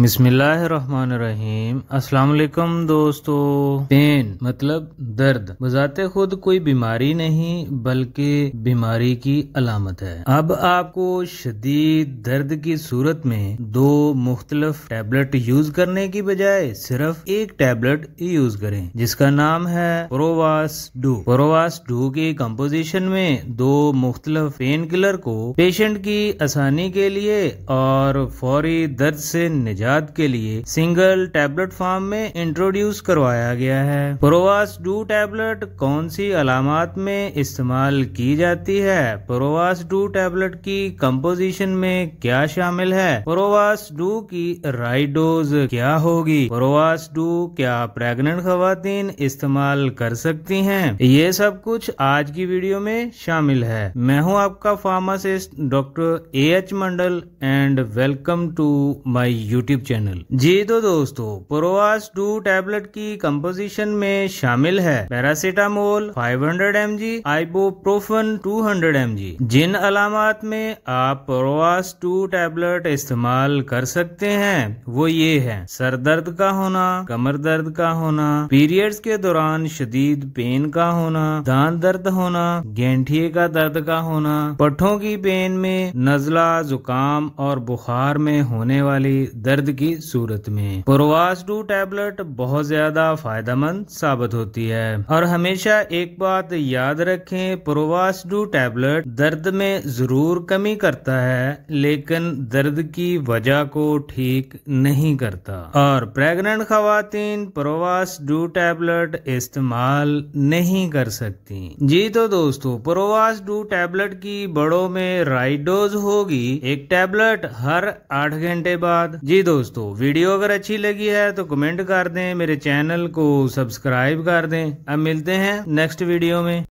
बिस्मिल्लाहिर्रहमानिर्रहीम अस्सलाम वालेकुम दोस्तों पेन मतलब दर्द बजाते खुद कोई बीमारी नहीं बल्कि बीमारी की अलामत है अब आपको शदीद दर्द की सूरत में दो मुख्तलफ टैबलेट यूज करने की बजाय सिर्फ एक टैबलेट यूज करें जिसका नाम है प्रोवास डू प्रोवास डू के कम्पोजिशन में दो मुख्तलफ पेन किलर को पेशेंट की आसानी के लिए और फौरी दर्द से निजात इजाद के लिए सिंगल टैबलेट फॉर्म में इंट्रोड्यूस करवाया गया है प्रोवास डू टैबलेट कौन सी अलामत में इस्तेमाल की जाती है प्रोवास डू टैबलेट की कंपोजिशन में क्या शामिल है प्रोवास डू की राइट डोज क्या होगी प्रोवास डू क्या प्रेगनेंट खातन इस्तेमाल कर सकती हैं ये सब कुछ आज की वीडियो में शामिल है मैं हूँ आपका pharmacist doctor A H Mandal and welcome to my YouTube YouTube channel जी तो दोस्तों प्रोवास टू टैबलेट की कंपोजिशन में शामिल है paracetamol 500 hundred M G ibuprofen two hundred M G जिन अलामत में आप प्रोवास टू टैबलेट इस्तेमाल कर सकते हैं वो ये है सर दर्द का होना कमर दर्द का होना पीरियड्स के दौरान शदीद पेन का होना दांत दर्द होना गेंठिए का दर्द का होना पठों की पेन में नजला जुकाम और बुखार में होने वाली दर्द दर्द की सूरत में प्रोवास टू टैबलेट बहुत ज्यादा फायदेमंद साबित होती है और हमेशा एक बात याद रखें प्रोवास टू टैबलेट दर्द में जरूर कमी करता है लेकिन दर्द की वजह को ठीक नहीं करता और प्रेग्नेंट खातन प्रोवास डू टैबलेट इस्तेमाल नहीं कर सकती जी तो दोस्तों प्रोवास डू टैबलेट की बड़ों में राइट डोज होगी एक टैबलेट हर आठ घंटे बाद जी दोस्तों वीडियो अगर अच्छी लगी है तो कमेंट कर दें मेरे चैनल को सब्सक्राइब कर दें अब मिलते हैं नेक्स्ट वीडियो में